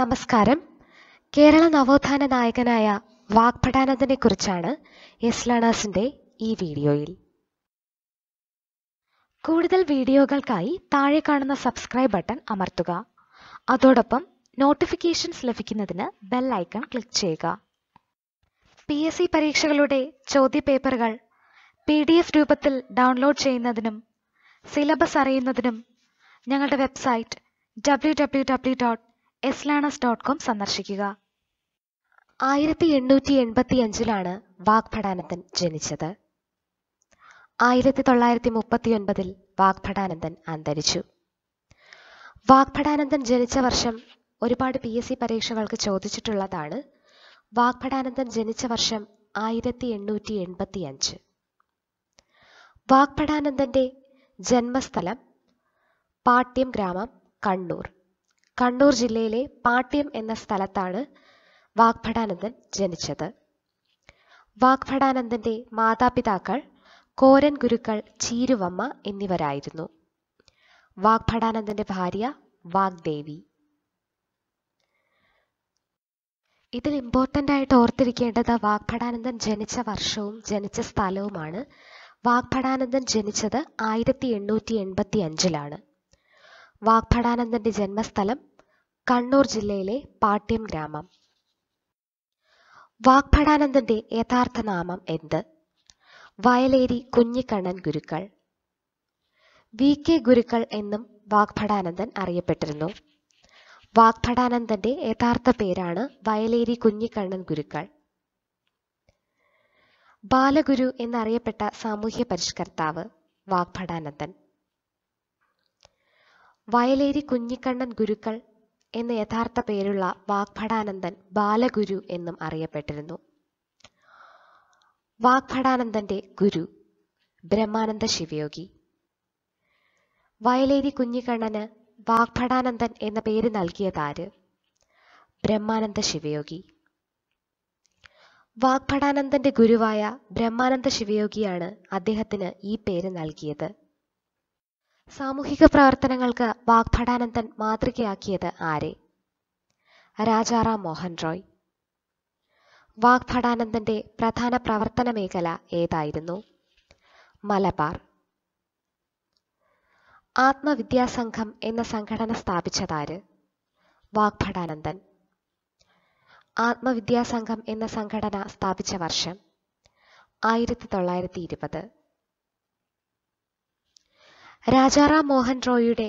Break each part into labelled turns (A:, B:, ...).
A: നമസ്കാരം കേരള നവോത്ഥാന നായകനായ വാഗ്ഭടാനന്ദനെ കുറിച്ചാണ് എസ് ലേണേഴ്സിന്റെ ഈ വീഡിയോയിൽ കൂടുതൽ വീഡിയോകൾക്കായി താഴെ കാണുന്ന സബ്സ്ക്രൈബ് ബട്ടൺ അമർത്തുക അതോടൊപ്പം നോട്ടിഫിക്കേഷൻസ് ലഭിക്കുന്നതിന് ബെൽ ഐക്കൺ ക്ലിക്ക് ചെയ്യുക പി എസ് സി പരീക്ഷകളുടെ ചോദ്യപേപ്പറുകൾ പി ഡി എഫ് രൂപത്തിൽ ഡൗൺലോഡ് ചെയ്യുന്നതിനും സിലബസ് അറിയുന്നതിനും ഞങ്ങളുടെ website W W W dot എസ്ലാണസ് ഡോട്ട് കോം സന്ദർശിക്കുക ആയിരത്തി എണ്ണൂറ്റി എൺപത്തി അഞ്ചിലാണ് വാഗ്ഭടാനന്ദൻ ജനിച്ചത് ആയിരത്തി തൊള്ളായിരത്തി മുപ്പത്തി ഒൻപതിൽ വാഗ്ഭടാനന്ദൻ അന്തരിച്ചു വാഗ്ഭടാനന്ദൻ ജനിച്ച വർഷം ഒരുപാട് പി എസ് സി പരീക്ഷകൾക്ക് ചോദിച്ചിട്ടുള്ളതാണ് വാഗ്ഭടാനന്ദൻ ജനിച്ച വർഷം ആയിരത്തി എണ്ണൂറ്റി എൺപത്തി അഞ്ച് വാഗ്ഭടാനന്ദൻ്റെ ജന്മസ്ഥലം പാട്യം ഗ്രാമം കണ്ണൂർ കണ്ണൂർ ജില്ലയിലെ പാട്യം എന്ന സ്ഥലത്താണ് വാഗ്ഭടാനന്ദൻ ജനിച്ചത് വാഗ്ഭടാനന്ദന്റെ മാതാപിതാക്കൾ കോരൻ ഗുരുക്കൾ ചീരുവമ്മ എന്നിവരായിരുന്നു വാഗ്ഭടാനന്ദന്റെ ഭാര്യ വാഗ്ദേവി ഇതിൽ ഇമ്പോർട്ടൻ്റ് ആയിട്ട് ഓർത്തിരിക്കേണ്ടത് വാഗ്ഭടാനന്ദൻ ജനിച്ച വർഷവും ജനിച്ച സ്ഥലവുമാണ് വാഗ്ഭടാനന്ദൻ ജനിച്ചത് ആയിരത്തി എണ്ണൂറ്റി എൺപത്തി അഞ്ചിലാണ് വാഗ്ഭടാനന്ദന്റെ ജന്മസ്ഥലം കണ്ണൂർ ജില്ലയിലെ പാട്യം ഗ്രാമം വാഗ്ഭടാനന്ദന്റെ യഥാർത്ഥ നാമം എന്ത് വയലേരി കുഞ്ഞിക്കണ്ണൻ ഗുരുക്കൾ വി കെ ഗുരുക്കൾ എന്നും വാഗ്ഭടാനന്ദൻ അറിയപ്പെട്ടിരുന്നു വാഗ്ഭടാനന്ദന്റെ യഥാർത്ഥ പേരാണ് വയലേരി കുഞ്ഞിക്കണ്ണൻ ഗുരുക്കൾ ബാലഗുരു എന്നറിയപ്പെട്ട സാമൂഹ്യ പരിഷ്കർത്താവ് വാഗ്ഭടാനന്ദൻ വയലേരി കുഞ്ഞിക്കണ്ണൻ ഗുരുക്കൾ എന്ന യഥാർത്ഥ പേരുള്ള വാഗ്ഭടാനന്ദൻ ബാലഗുരു എന്നും അറിയപ്പെട്ടിരുന്നു വാഗ്ഭടാനന്ദന്റെ ഗുരു ബ്രഹ്മാനന്ദ ശിവയോഗി വയലേരി കുഞ്ഞിക്കണ്ണന് വാഗ്ഭടാനന്ദൻ എന്ന പേര് നൽകിയതാര് ബ്രഹ്മാനന്ദ ശിവയോഗി വാഗ്ഭടാനന്ദന്റെ ഗുരുവായ ബ്രഹ്മാനന്ദ ശിവയോഗിയാണ് അദ്ദേഹത്തിന് ഈ പേര് നൽകിയത് സാമൂഹിക പ്രവർത്തനങ്ങൾക്ക് വാഗ്ഭടാനന്ദൻ മാതൃകയാക്കിയത് ആരെ രാജാറാം മോഹൻ റോയ് വാഗ്ഭടാനന്ദന്റെ പ്രധാന പ്രവർത്തന മേഖല ഏതായിരുന്നു മലബാർ ആത്മവിദ്യാസംഘം എന്ന സംഘടന സ്ഥാപിച്ചതാര് വാഗ്ഭടാനന്ദൻ ആത്മവിദ്യാസംഘം എന്ന സംഘടന സ്ഥാപിച്ച വർഷം ആയിരത്തി തൊള്ളായിരത്തി ഇരുപത് രാജാറാം മോഹൻ റോയിയുടെ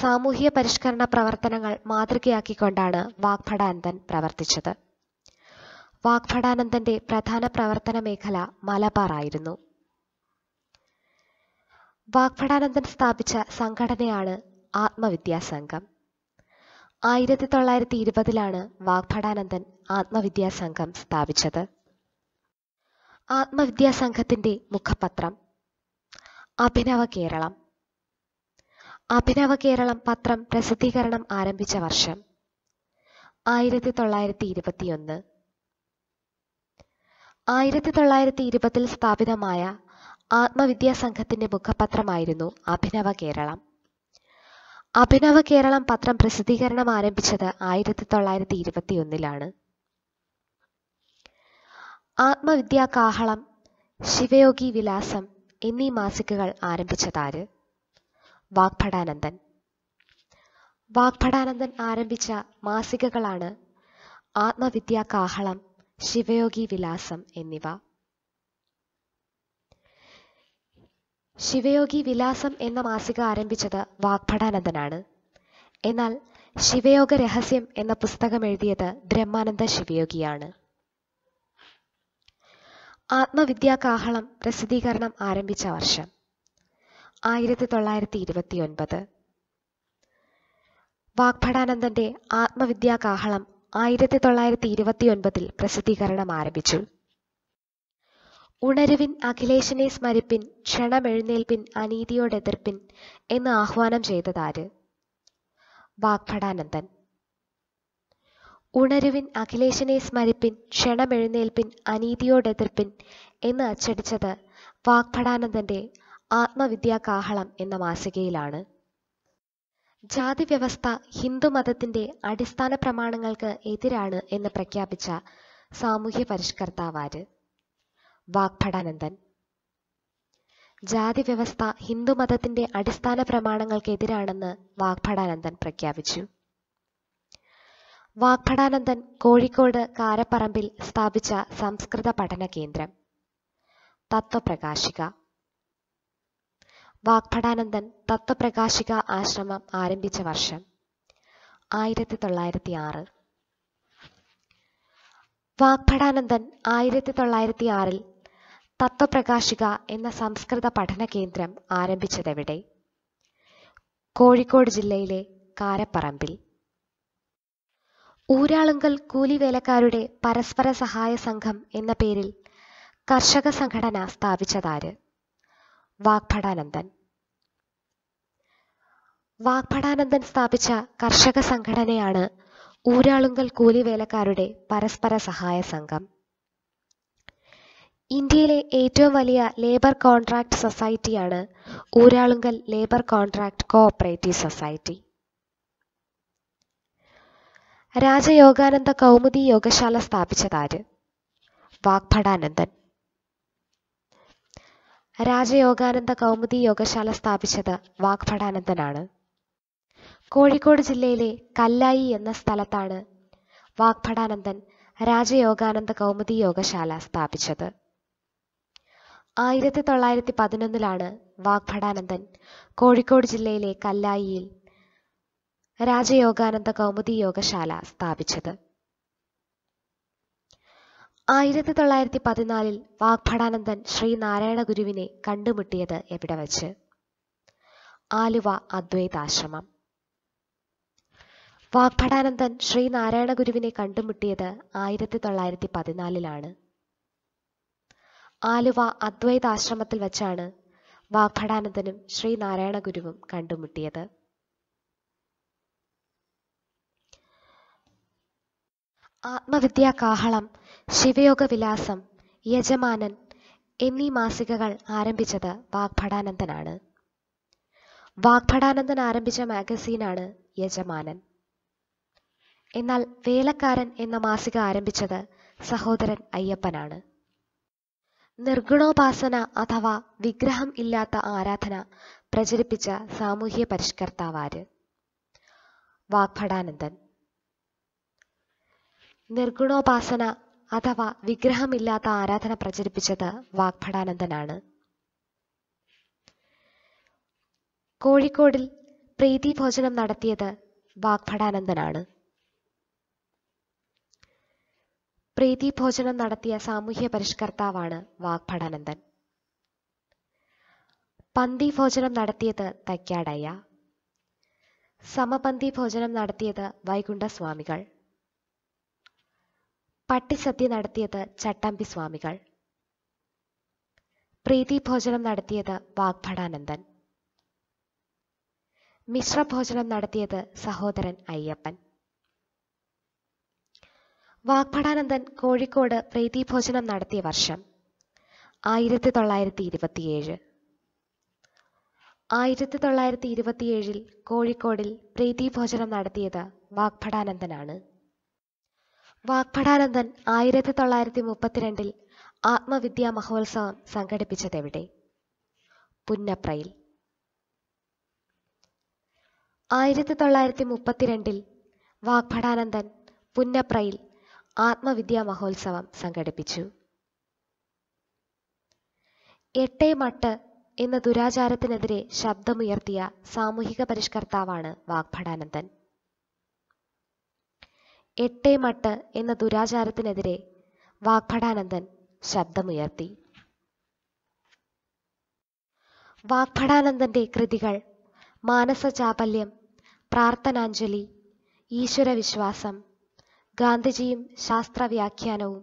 A: സാമൂഹ്യ പരിഷ്കരണ പ്രവർത്തനങ്ങൾ മാതൃകയാക്കിക്കൊണ്ടാണ് വാഗ്ഭടാനന്ദൻ പ്രവർത്തിച്ചത് വാഗ്ഭടാനന്ദന്റെ പ്രധാന പ്രവർത്തന മേഖല മലബാർ ആയിരുന്നു വാഗ്ഭടാനന്ദൻ സ്ഥാപിച്ച സംഘടനയാണ് ആത്മവിദ്യാസംഘം ആയിരത്തി തൊള്ളായിരത്തി ഇരുപതിലാണ് വാഗ്ഭടാനന്ദൻ ആത്മവിദ്യാസംഘം സ്ഥാപിച്ചത് ആത്മവിദ്യാസംഘത്തിന്റെ മുഖപത്രം അഭിനവ കേരളം അഭിനവ കേരളം പത്രം പ്രസിദ്ധീകരണം ആരംഭിച്ച വർഷം ആയിരത്തി തൊള്ളായിരത്തി ഇരുപത്തിയൊന്ന് ആയിരത്തി തൊള്ളായിരത്തി ഇരുപതിൽ സ്ഥാപിതമായ ആത്മവിദ്യാ സംഘത്തിന്റെ മുഖപത്രമായിരുന്നു അഭിനവ കേരളം അഭിനവ കേരളം പത്രം പ്രസിദ്ധീകരണം ആരംഭിച്ചത് ആയിരത്തി തൊള്ളായിരത്തി ഇരുപത്തിയൊന്നിലാണ് ആത്മവിദ്യാ കാഹളം ശിവയോഗി വിലാസം എന്നീ മാസികകൾ ആരംഭിച്ചതാര് വാഗ്ഭടാനന്ദൻ വാഗ്ഭടാനന്ദൻ ആരംഭിച്ച മാസികകളാണ് ആത്മവിദ്യാ കാഹളം ശിവയോഗി വിലാസം എന്നിവ ശിവയോഗി വിലാസം എന്ന മാസിക ആരംഭിച്ചത് വാഗ്ഭടാനന്ദനാണ് എന്നാൽ ശിവയോഗ രഹസ്യം എന്ന പുസ്തകം എഴുതിയത് ബ്രഹ്മാനന്ദ ശിവയോഗിയാണ് കാഹളം പ്രസിദ്ധീകരണം ആരംഭിച്ച വർഷം ആയിരത്തി തൊള്ളായിരത്തി ഇരുപത്തിയൊൻപത് വാഗ്ഭടാനന്ദന്റെ കാഹളം ആയിരത്തി തൊള്ളായിരത്തി ഒൻപതിൽ പ്രസിദ്ധീകരണം ആരംഭിച്ചു ഉണരുവിൻ അഖിലേഷിനെ സ്മരിപ്പിൻ ക്ഷണമെഴുന്നേൽപ്പിൻ അനീതിയോടെതിർപ്പിൻ എന്ന് ആഹ്വാനം ചെയ്തതാര് വാഗ്ഭടാനന്ദൻ ഉണരുവിൻ അഖിലേഷിനെ സ്മരിപ്പിൻ ക്ഷണമെഴുന്നേൽപ്പിൻ അനീതിയോടെതിർപ്പിൻ എന്ന് അച്ചടിച്ചത് വാഗ്ഭടാനന്ദന്റെ കാഹളം എന്ന മാസികയിലാണ് ജാതി വ്യവസ്ഥ ഹിന്ദുമതത്തിന്റെ അടിസ്ഥാന പ്രമാണങ്ങൾക്ക് എതിരാണ് എന്ന് പ്രഖ്യാപിച്ച സാമൂഹ്യ പരിഷ്കർത്താവാര് വാഗ്ഭടാനന്ദൻ ജാതി വ്യവസ്ഥ ഹിന്ദുമതത്തിന്റെ അടിസ്ഥാന പ്രമാണങ്ങൾക്കെതിരാണെന്ന് വാഗ്ഭടാനന്ദൻ പ്രഖ്യാപിച്ചു വാഗ്ഭടാനന്ദൻ കോഴിക്കോട് കാരപ്പറമ്പിൽ സ്ഥാപിച്ച സംസ്കൃത പഠന കേന്ദ്രം തത്വപ്രകാശിക വാഗ്ഭടാനന്ദൻ തത്വപ്രകാശിക ആശ്രമം ആരംഭിച്ച വർഷം ആയിരത്തി തൊള്ളായിരത്തി ആറ് വാഗ്ഭടാനന്ദൻ ആയിരത്തി തൊള്ളായിരത്തി ആറിൽ തത്വപ്രകാശിക എന്ന സംസ്കൃത പഠന കേന്ദ്രം ആരംഭിച്ചതെവിടെ കോഴിക്കോട് ജില്ലയിലെ കാരപ്പറമ്പിൽ ഊരാളുങ്കൽ കൂലിവേലക്കാരുടെ പരസ്പര സഹായ സംഘം എന്ന പേരിൽ കർഷക സംഘടന സ്ഥാപിച്ചതാര് വാഗ്ഭടാനന്ദൻ വാഗ്ഭടാനന്ദൻ സ്ഥാപിച്ച കർഷക സംഘടനയാണ് ഊരാളുങ്കൽ കൂലിവേലക്കാരുടെ പരസ്പര സഹായ സംഘം ഇന്ത്യയിലെ ഏറ്റവും വലിയ ലേബർ കോൺട്രാക്ട് സൊസൈറ്റിയാണ് Uralungal labour contract cooperative society Rajayogananda Kaumudi Yogashala സ്ഥാപിച്ചതാര് വാഗ്ഭടാനന്ദൻ രാജയോഗാനന്ദ കൗമുദി യോഗശാല സ്ഥാപിച്ചത് വാഗ്ഭടാനന്ദനാണ് കോഴിക്കോട് ജില്ലയിലെ കല്ലായി എന്ന സ്ഥലത്താണ് വാഗ്ഭടാനന്ദൻ രാജയോഗാനന്ദ കൗമുദി യോഗശാല സ്ഥാപിച്ചത് ആയിരത്തി തൊള്ളായിരത്തി പതിനൊന്നിലാണ് വാഗ്ഭടാനന്ദൻ കോഴിക്കോട് ജില്ലയിലെ കല്ലായിയിൽ രാജയോഗാനന്ദ കൗമുദി യോഗശാല സ്ഥാപിച്ചത് ആയിരത്തി തൊള്ളായിരത്തി പതിനാലിൽ വാഗ്ഭടാനന്ദൻ നാരായണ ഗുരുവിനെ കണ്ടുമുട്ടിയത് എവിടെ വച്ച് ആലുവ അദ്വൈതാശ്രമം വാഗ്ഭടാനന്ദൻ നാരായണ ഗുരുവിനെ കണ്ടുമുട്ടിയത് ആയിരത്തി തൊള്ളായിരത്തി പതിനാലിലാണ് ആലുവ അദ്വൈതാശ്രമത്തിൽ വച്ചാണ് വാഗ്ഭടാനന്ദനും നാരായണ ഗുരുവും കണ്ടുമുട്ടിയത് ആത്മവിദ്യാ കാഹളം ശിവയോഗ വിലാസം യജമാനൻ എന്നീ മാസികകൾ ആരംഭിച്ചത് വാഗ്ഭടാനന്ദനാണ് വാഗ്ഭടാനന്ദൻ ആരംഭിച്ച മാഗസീനാണ് യജമാനൻ എന്നാൽ വേലക്കാരൻ എന്ന മാസിക ആരംഭിച്ചത് സഹോദരൻ അയ്യപ്പനാണ് നിർഗുണോപാസന അഥവാ വിഗ്രഹം ഇല്ലാത്ത ആരാധന പ്രചരിപ്പിച്ച സാമൂഹ്യ പരിഷ്കർത്താവാര് വാഗ്ഭടാനന്ദൻ നിർഗുണോപാസന അഥവാ വിഗ്രഹമില്ലാത്ത ആരാധന പ്രചരിപ്പിച്ചത് വാഗ്ഭടാനന്ദനാണ് കോഴിക്കോടിൽ പ്രീതിഭോജനം നടത്തിയത് വാഗ്ഭടാനന്ദനാണ് പ്രീതിഭോജനം നടത്തിയ സാമൂഹ്യ പരിഷ്കർത്താവാണ് വാഗ്ഭടാനന്ദൻ പന്തി ഭോജനം നടത്തിയത് തയ്ക്കാടയ്യ സമപന്തി ഭോജനം നടത്തിയത് വൈകുണ്ഠസ്വാമികൾ പട്ടിസദ്യ നടത്തിയത് ചട്ടമ്പി സ്വാമികൾ പ്രീതിഭോജനം നടത്തിയത് വാഗ്ഭടാനന്ദൻ മിശ്രഭോജനം നടത്തിയത് സഹോദരൻ അയ്യപ്പൻ വാഗ്ഭടാനന്ദൻ കോഴിക്കോട് പ്രീതിഭോജനം നടത്തിയ വർഷം ആയിരത്തി തൊള്ളായിരത്തി ഇരുപത്തിയേഴ് ആയിരത്തി തൊള്ളായിരത്തി ഇരുപത്തിയേഴിൽ കോഴിക്കോടിൽ പ്രീതിഭോജനം നടത്തിയത് വാഗ്ഭടാനന്ദനാണ് വാഗ്ഭടാനന്ദൻ ആയിരത്തി തൊള്ളായിരത്തി മുപ്പത്തിരണ്ടിൽ ആത്മവിദ്യാ മഹോത്സവം സംഘടിപ്പിച്ചതെവിടെ പുന്നപ്രയിൽ ആയിരത്തി തൊള്ളായിരത്തി മുപ്പത്തിരണ്ടിൽ വാഗ്ഭടാനന്ദൻ പുന്നപ്രയിൽ ആത്മവിദ്യാ മഹോത്സവം സംഘടിപ്പിച്ചു എട്ടേ മട്ട് എന്ന ദുരാചാരത്തിനെതിരെ ശബ്ദമുയർത്തിയ സാമൂഹിക പരിഷ്കർത്താവാണ് വാഗ്ഭടാനന്ദൻ എട്ടേമട്ട് എന്ന ദുരാചാരത്തിനെതിരെ വാഗ്ഭടാനന്ദൻ ശബ്ദമുയർത്തി വാഗ്ഭടാനന്ദന്റെ കൃതികൾ മാനസചാപല്യം പ്രാർത്ഥനാഞ്ജലി ഈശ്വരവിശ്വാസം ഗാന്ധിജിയും ശാസ്ത്രവ്യാഖ്യാനവും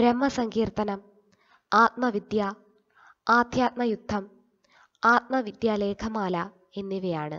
A: ബ്രഹ്മസങ്കീർത്തനം ആത്മവിദ്യ ആധ്യാത്മയുദ്ധം ആത്മവിദ്യാലേഖമാല എന്നിവയാണ്